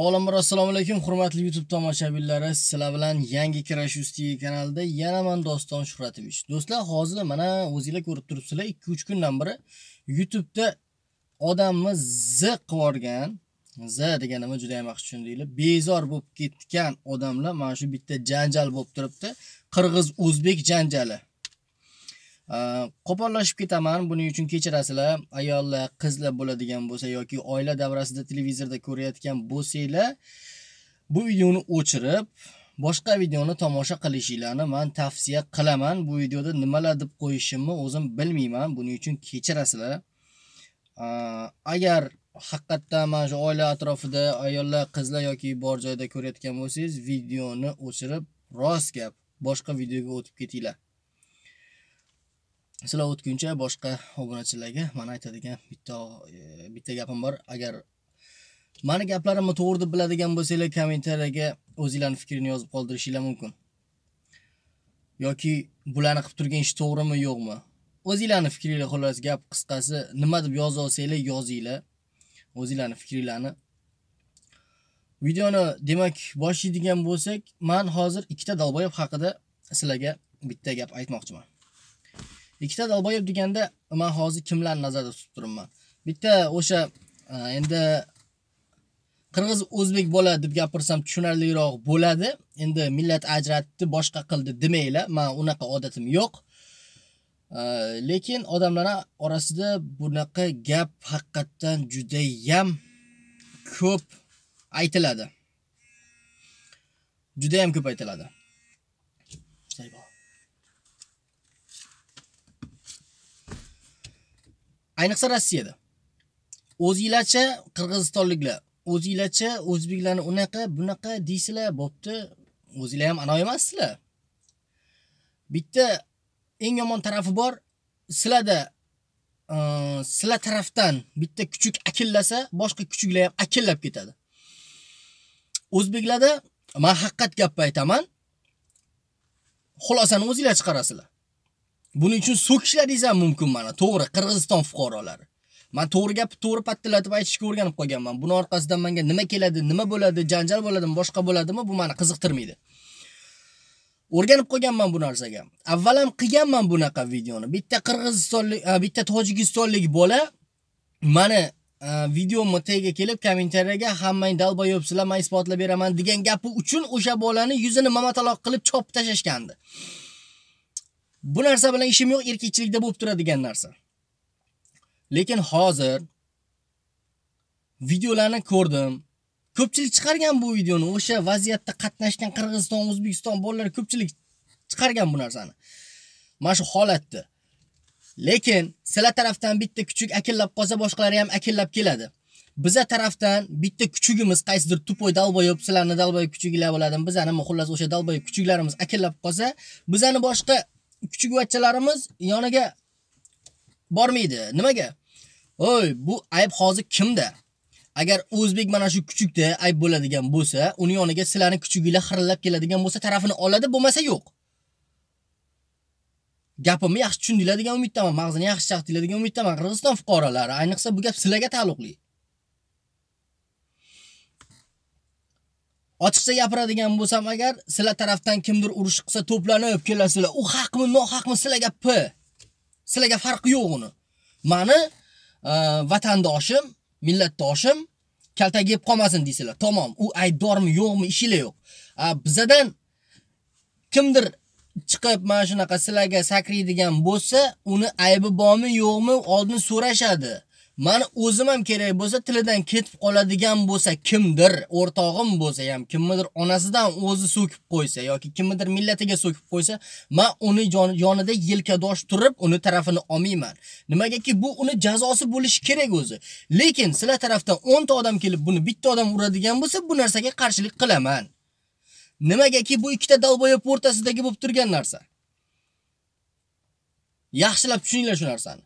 Avvalambor assalomu alaykum hurmatli YouTube tomoshabinlari, sizlar bilan yangi Crashius TV kanalida yana men Doston Shuhratovich. Do'stlar, hozir mana o'zingizlar ko'rib turibsizlar, 2-3 kundan beri YouTube'da odamni z qivorgan, z deganimni juda ham yaxshi tushundinglar, bezor bo'lib ketgan odamlar mana shu bitta janjal bo'lib turibdi. Qirg'iz-o'zbek janjali. qo'pollashib ketaman buning uchun kechirasizlar ayollar qizlar bo'ladigan bo'lsa yoki oila davrasida televizorda ko'rayotgan bo'lsanglar bu videoni o'chirib boshqa videoni tomosha qilishinglarni man tavsiya qilaman bu videoda nimalar deb qo'yishimni o'zim bilmayman buning uchun kechirasizlar agar haqiqatdan mana shu oila atrofida ayollar qizlar yoki bor joyda ko'rayotgan bo'lsangiz videoni o'chirib rost gap boshqa videoga o'tib ketinglar sizlar o'tguncha boshqa obunachilarga mana aytadigan bitta e, bitta gapim bor agar mani gaplarimni to'g'ri deb biladigan bo'lsanglar kommentariyaga o'zinglarni fikrini yozib qoldirishinglar mumkin yoki bularni qilib turgan ish to'g'rimi yo'qmi o'zinglarni fikringlar xullas gap qisqasi nima deb yoza olsanglar yozinglar o'zinglarni fikringlarni videoni demak boshlaydigan bo'lsak man hozir ikkita dolboyev haqida sizlarga bitta gap aytmoqchiman Ikkita Dalboyev deganda men hozir kimlarni nazarda tutib turibman? Bitta o'sha e, endi qirg'iz o'zbek bola deb gapirsam tushunarliroq bo'ladi. Endi millat ajratdi, boshqa qildi demanglar. Men unaqa odatim yo'q. E, lekin odamlar orasida bunaqa gap haqiqatdan juda ko'p aytiladi. Juda ko'p aytiladi. ayniqsa rossiyada o'zinglarcha qirg'izistonliklar o'zinglarcha o'zbeklarni unaqa bunaqa deysizlar bo'pti o'zinglar ham ana emassizlar bitta eng yomon tarafi bor sizlarda e, sizlar tarafdan bitta kuchuk akillasa boshqa kuchuklar ham akillab ketadi o'zbeklarda man haqiqat gapni aytaman xulosani o'zinglar chiqarasizlar Buning uchun so'kishlaringiz ham mumkin mana, to'g'ri Qirg'iziston fuqarolari. Men to'g'ri gapni to'g'ri patlatib aytishga o'rganib qolganman. Buni orqasidan menga nima keladi, nima bo'ladi, janjal bo'ladimi, boshqa bo'ladimi, bu meni qiziqtirmaydi. O'rganib qolganman bu narsaga. Avval ham qilganman bunaqa videoni. Bitta qirg'izistonlik, bitta tojikistonlik bola meni video motaga kelib kommentariyaga hammang dalboyobsizlar, men isbotlab beraman degan gapi uchun o'sha bolani yuzini mamataloq qilib chopib tashlashgandi. Bu narsa bilan ishim yo'q, erkakchilikda bo'lib turadigan narsa. Lekin hozir videolarni ko'rdim. Ko'pchilik chiqargan bu videoni, o'sha vaziyatda qatnashgan Qirg'iziston, O'zbekiston bolalari ko'pchilik chiqargan bu narsani. Mana shu holatda. Lekin sizlar tarafdan bitta kichik akillab qolsa, boshqalari ham akillab keladi. biza tarafdan bitta kuchugimiz qaysidir tupoy dalboyib sizlarni dalboyib bo'ladim. Biz bizani xullas o'sha dalboy kuchuklarimiz akillab qolsa bizani boshqa kuchuguvachchalarimiz yoniga bormaydi. Nimaga? Oy, bu ayb hozir kimda? Agar o'zbek mana shu kuchukda ayb bo'ladigan bo'lsa, uni yoniga sizlarning kuchuginglar xirillab keladigan bo'lsa, tarafini oladi, bo'lmasa yo'q. Gapimni yaxshi tushundinglar degan umiddaman, mag'zini yaxshi chaqdinglar degan umiddaman. Qirg'iziston fuqarolari, ayniqsa bu gap sizlarga taalluqli. Ochiqcha gapiradigan bo'lsam agar, sizlar tarafdan kimdir urush qilsa, to'planib kelasizlar. U haqmi, nohaqmi sizlarga p. Sizlarga farqi yo'q uni. Mani e, vatandoshim, millatdoshim kaltak yeb qolmasin deysizlar. Tamom, u aybdormi, yo'qmi, ishinglar yo'q. Bizadan kimdir chiqib mana shunaqa sizlarga sakraydigan bo'lsa, uni aybi bormi, yo'qmi, oldin so'rashadi. Mana o'zim ham kerak bo'lsa tilidan ketib qoladigan bo'lsa kimdir, o'rtog'im bo'lsa ham, kimdir onasidan o'zi so'kib qo'ysa yoki kimdir millatiga so'kib qo'ysa, men uni yonida yelkadosh turib, uni tarafini olmayman. Nimagaki bu uni jazosi bo'lishi kerak o'zi. Lekin sizlar tarafdan 10 ta odam kelib buni bitta odam uradigan bo'lsa, bu narsaga qarshilik qilaman. Nimagaki bu ikkita dalboya o'rtasidagi bo'lib turgan narsa. Yaxshilab tushuninglar shu narsani.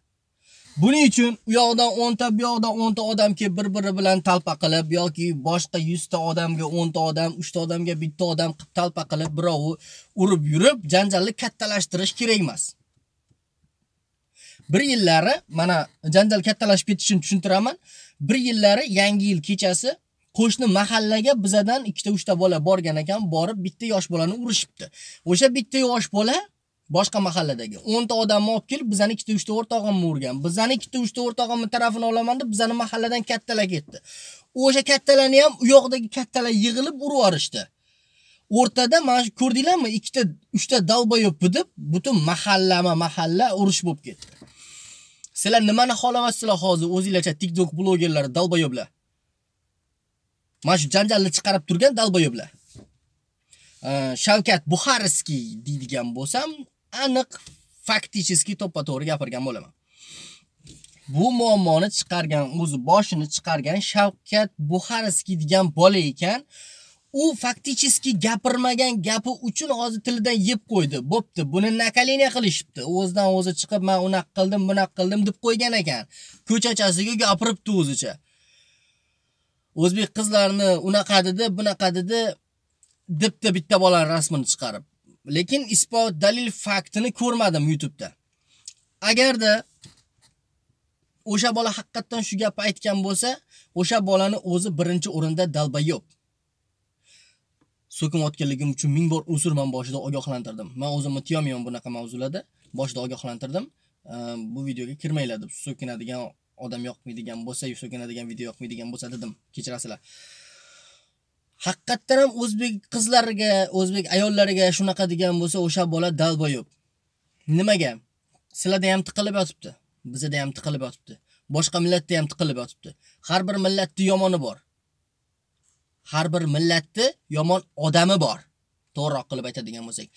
Buning uchun u yoqdan 10 ta, bu yoqdan 10 ta odam kelib bir-biri bilan talpa qilib yoki boshqa 100 ta odamga 10 ta odam, 3 ta odamga 1 ta odam qilib talpa qilib birovi urib yurib janjalni kattalashtirish kerak emas. Bir yillari mana janjal kattalashib ketishini tushuntiraman. Bir yillari yangi yil kechasi qo'shni mahallaga bizadan 2 ta 3 ta bola borgan ekan, borib bitta yosh bolani urishibdi. O'sha bitta yosh bola boshqa mahalladagi 10 ta odamni olib kelib, bizani 2 ta 3 ta o'rtog'imni urgan. Bizani 2 ta 3 ta o'rtog'imni tarafini olaman deb bizani mahalladan kattalar ketdi. O'sha kattalarni ham u yoqdagi kattalar yig'ilib urib yuborishdi. O'rtada mana shu ko'rdinglarmi? 2 ta 3 ta dalboyob deb butun mahallama mahalla urush bo'lib ketdi. Sizlar nimani xohlayapsizlar hozir o'zingizlarcha TikTok blogerlari dalboyoblar? Mana shu janjalni chiqarib turgan dalboyoblar. Shavkat Buxariskiy deydigan bo'lsam, aniq fakticheski to'ppa to'g'ri gapirgan bo'laman bu muammoni chiqargan o'zi boshini chiqargan shavkat Buxariskiy degan bola ekan u fakticheski gapirmagan gapi uchun hozir tilidan yeb qo'ydi bo'pti buni nakaleniya qilishibdi o'zidan o'zi chiqib man unaqa qildim bunaqa qildim deb qo'ygan ekan ko'chachasiga gapiribdi o'zicha o'zbek qizlarini unaqa dedi bunaqa dedi debdi bitta bolani rasmini chiqarib lekin isbot dalil faktini ko'rmadim YouTube'da. Agarda o'sha bola haqqatdan shu gapni aytgan bo'lsa, o'sha bolani o'zi birinchi o'rinda dalbayob. otganligim uchun ming bor uzr men boshida ogohlantirdim. Men o'zimni tiyolmayman bunaqa mavzularda, boshida ogohlantirdim. Bu videoga kirmanglar deb so'kinadigan odam yoqmaydigan bo'lsa, so'kinadigan video yoqmaydigan bo'lsa dedim. Kechirasizlar. haqiqatdan ham o'zbek qizlariga, o'zbek ayollariga shunaqa degan bo'lsa, o'sha bola dalboyib. Nimaga? Sizlarda ham tiqilib yotibdi. Bizda ham tiqilib yotibdi. Boshqa millatda ham tiqilib yotibdi. Har bir millatning yomoni bor. Har bir millatni yomon odami bor. To'g'riroq qilib aytadigan bo'lsak,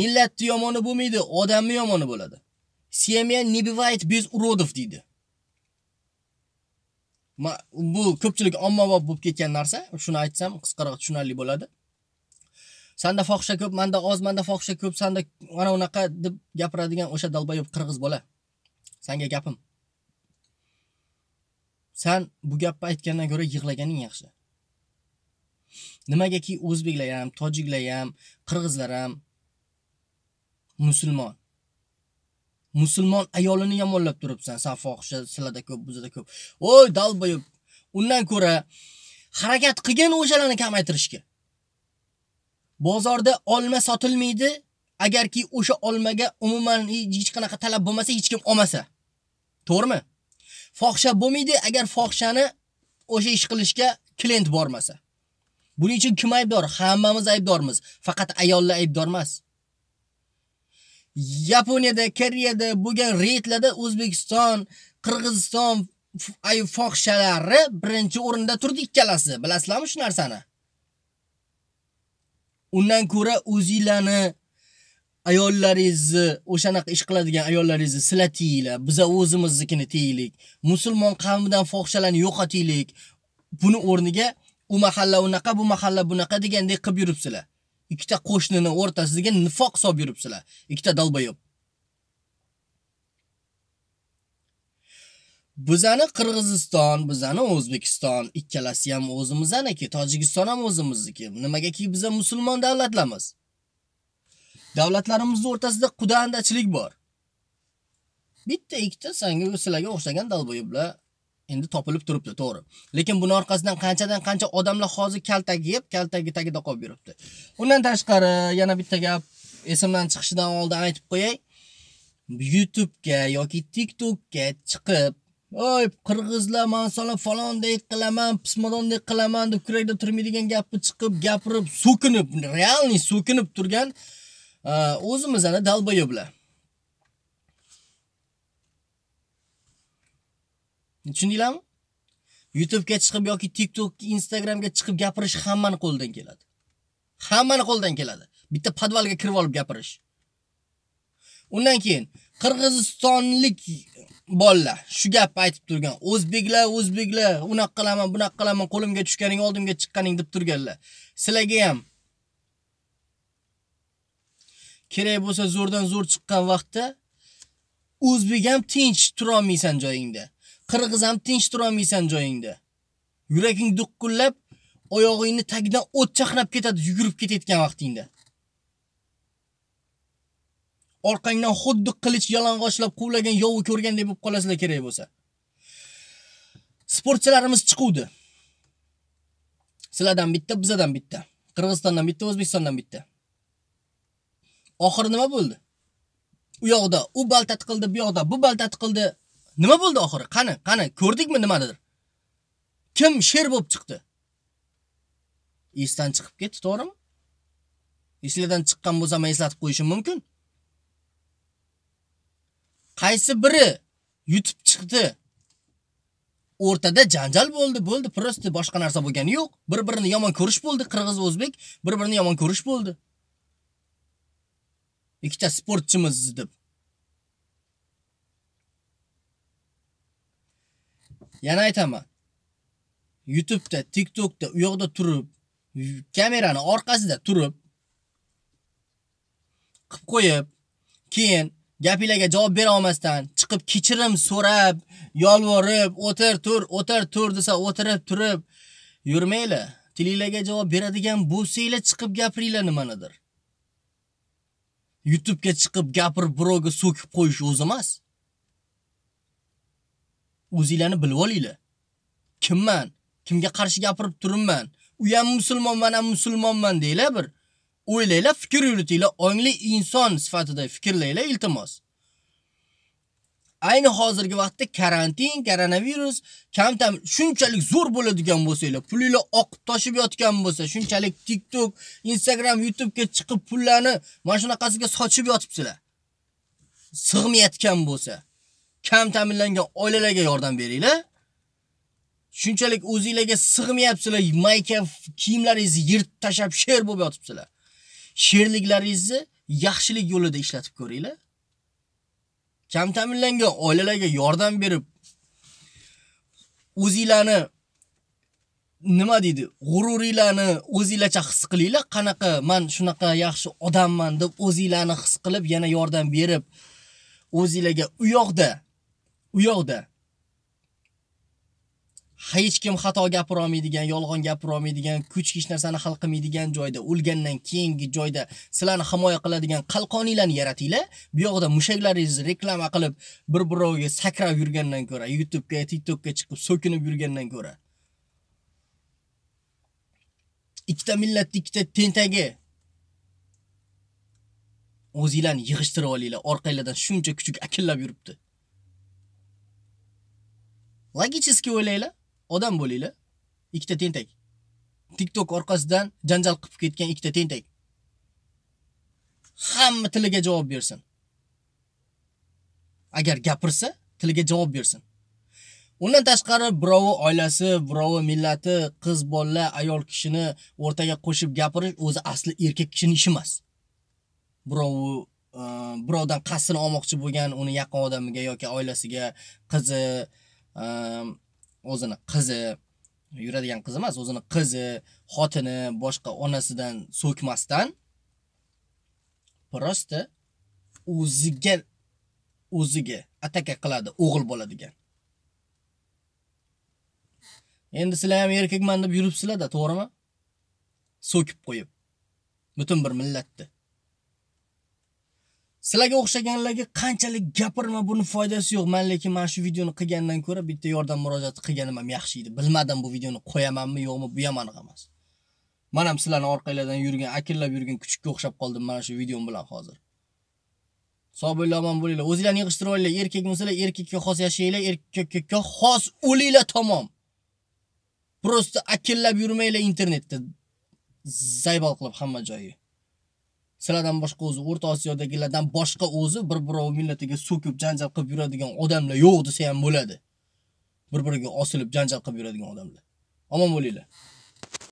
millatni yomoni bo'lmaydi, odamni yomoni bo'ladi. Semya не бывает без уродов deydi. bu ko'pchilik ommabop bo'lib ketgan narsa shuni aytsam qisqaroq tushunarli bo'ladi sanda fohisha ko'p manda oz manda fohisha ko'p sanda mana unaqa deb gapiradigan o'sha dalbayob qirg'iz bola sanga gapim san bu gapni aytgandan ko'ra yig'laganing yaxshi nimagaki o'zbeklar ham tojiklar ham qirg'izlar ham musulmon musulmon ayolini yomonlab turibsan san fohisha silada ko'p buzada ko'p voy dalboyib undan ko'ra harakat qilgin o'shalarni kamaytirishga bozorda olma sotilmaydi agarki o'sha olmaga umuman hech qanaqa talab bo'lmasa hech kim olmasa to'g'rimi fohisha bo'lmaydi agar fohishani o'sha ish qilishga klient bormasa buning uchun kim aybdor hammamiz aybdormiz faqat ayollar aybdor emas Yaponiyada, Koreyada bo'lgan reytlarda O'zbekiston, Qirg'iziston ay fohshalari birinchi o'rinda turdi ikkalasi. Bilasizmi shu narsani? Undan ko'ra o'zingizlarni ayollaringizni o'shanaqa ish qiladigan ayollaringizni silatinglar. Biz o'zimiznikini teylik. Musulmon qavmidan fohshalarni yo'qotaylik. Buni o'rniga u mahalla unaqa, bu mahalla bunaqa degandek qilib yuribsizlar. ikkita qo'shnini o'rtasiga nifoq solib yuribsizlar. Ikkita dalboyob. Bizani Qirg'iziston, bizani O'zbekiston, ikkalasi ham o'zimizaniki, Tojikiston ham o'zimizniki. Nimagaki biz musulmon davlatlarimiz. Davlatlarimiz o'rtasida qudandachilik bor. Bitta ikkita sanga sizlarga o'xshagan dalboyoblar endi topilib turibdi, to'g'ri. Lekin buni orqasidan qanchadan qancha odamlar hozir kaltak yeb, kaltagi tagida qolib yuribdi. Undan tashqari yana bitta gap esimdan chiqishidan oldin aytib qo'yay. YouTube ga yoki TikTok ga chiqib Oy, qirg'izlar mansala falondek qilaman, pismadondek qilaman deb kurakda turmaydigan gapni chiqib, gapirib, so'kinib, realni so'kinib turgan o'zimizni dalbayoblar. tushundinglarmi youtubega chiqib yoki tiktok instagramga chiqib gapirish hammani qo'lidan keladi hammani qo'lidan keladi bitta podvalga kirib olib gapirish undan keyin qirg'izistonlik bolalar shu gapni aytib turgan o'zbeklar o'zbeklar unaqa qilaman bunaqa qilaman qo'limga tushganing oldimga chiqqaning deb turganlar sizlarga ham kerak bo'lsa zo'rdan zo'r chiqqan vaqtda o'zbek ham tinch tura olmaysan joyingda qirg'iz ham tinch tura olmaysan joyingda. Yuraging duqqillab, oyog'ingni tagidan o't chaqnab ketadi yugurib ketayotgan vaqtingda. Orqangdan xuddi qilich yalang'ochlab quvlagan yovni ko'rgandek bo'lib qolasizlar kerak bo'lsa. Sportchilarimiz chiquvdi. Sizlardan bitta, bizadan bitta. Qirg'izistondan bitta, O'zbekistondan bitta. Oxiri nima bo'ldi? U yoqda u baltat qildi, bu yoqda bu baltat qildi. Nima bo'ldi oxiri? Qani, qani, ko'rdikmi nimadir? Kim sher bo'lib chiqdi? Esdan chiqib ketdi, to'g'rimi? Eslardan chiqqan bo'lsa, men eslatib qo'yishim mumkin. Qaysi biri yutib chiqdi? o'rtada janjal bo'ldi, bo'ldi, prosti boshqa narsa bo'lgani yo'q. Bir-birini yomon ko'rish bo'ldi, qirg'iz o'zbek bir-birini yomon ko'rish bo'ldi. Ikkita sportchimiz deb. Yana aytaman. YouTube'da, TikTok'da u yoqda turib, kamerani orqasida turib qilib qo'yib, keyin gapinglarga javob bera olmasdan chiqib kechirim so'rab, yolvorib, o'tir tur, o'tir tur desa o'tirib turib yurmanglar. Tilinglarga javob beradigan bo'lsanglar chiqib gapiringlar nimanidir. YouTube'ga chiqib gapirib birovga so'kib qo'yish o'zi emas. o'zinglarni bilib olinglar. Kimman? Kimga qarshi gapirib turibman? U ham musulmon, men ham musulmonman deylar bir. O'ylanglar, fikr yuritinglar, ongli inson sifatida fikrlanglar, iltimos. Ayni hozirgi vaqtda karantin, koronavirus kamtam shunchalik zo'r bo'ladigan bo'lsanglar, pulinglar oqib toshib yotgan bo'lsa, shunchalik TikTok, Instagram, YouTube ga chiqib pullarni mana shunaqasiga sochib yotibsizlar. Sig'mayotgan bo'lsa, kam ta'minlangan oilalarga yordam beringlar. Shunchalik o'zingizlarga sig'mayapsizlar, mayka kiyimlaringizni yirtib tashab sher bo'lib yotibsizlar. Sherliklaringizni yaxshilik yo'lida ishlatib ko'ringlar. Kam ta'minlangan oilalarga yordam berib o'zingizlarni nima deydi? G'ururinglarni o'zingizlarcha his qilinglar. Qanaqa men shunaqa yaxshi odamman deb o'zingizlarni his qilib yana yordam berib o'zingizlarga u yoqda u yoqda hech kim xato gapira olmaydigan, yolg'on gapira olmaydigan, kuch hech narsani hal qilmaydigan joyda, o'lgandan keyingi joyda sizlarni himoya qiladigan qalqoninglarni yaratinglar. Bu yoqda mushaklaringizni reklama qilib, bir-birovga sakrab yurgandan ko'ra, YouTube ga, TikTok ga chiqib so'kinib yurgandan ko'ra. Ikkita millat, ikkita tentagi o'zinglarni yig'ishtirib olinglar, orqanglardan shuncha kuchuk akillab yuribdi. logicheski o'ylanglar odam bo'linglar ikkita tentak tiktok orqasidan janjal qilib ketgan ikkita tentak hamma tiliga javob bersin agar gapirsa tiliga javob bersin undan tashqari birovi oilasi birovi millati qiz bolalar ayol kishini o'rtaga qo'shib gapirish o'zi asli erkak kishini ishi emas birovi e, birovdan qasdini olmoqchi bo'lgan uni yaqin odamiga yoki oilasiga qizi Ehm, o'zini qizi yuradigan qizi emas, o'zini qizi, xotini, boshqa onasidan so'kmasdan prosta o'ziga o'ziga ataka qiladi o'g'il bo'ladigan. Endi sizlar ham erkakman deb yuribsizlar-da, to'g'rimi? So'kib qo'yib butun bir millatni. sizlarga o'xshaganlarga qanchalik gapirma buni foydasi yo'q man lekin mana shu videoni qilgandan ko'ra bitta yordam murojaat qilganim ham yaxshi edi bilmadim bu videoni qo'yamanmi yo'qmi bu ham aniq emas man ham sizlarni orqanglardan yurgan akillab yurgan kuchukka o'xshab qoldim mana shu videom bilan hozir sog' bo'linglar omon bo'linglar o'zinglarni yig'ishtirib olinglar erkak bo'lsanglar erkakka xos yashanglar erkakka xos o'linglar tamom просто akillab yurmanglar internetda zaybol qilib hamma joyi sizlardan boshqa o'zi o'rta osiyodagilardan boshqa o'zi bir birovi millatiga so'kib janjal qilib yuradigan odamlar yo'q desa ham bo'ladi bir biriga osilib janjal qilib yuradigan odamlar omon bo'linglar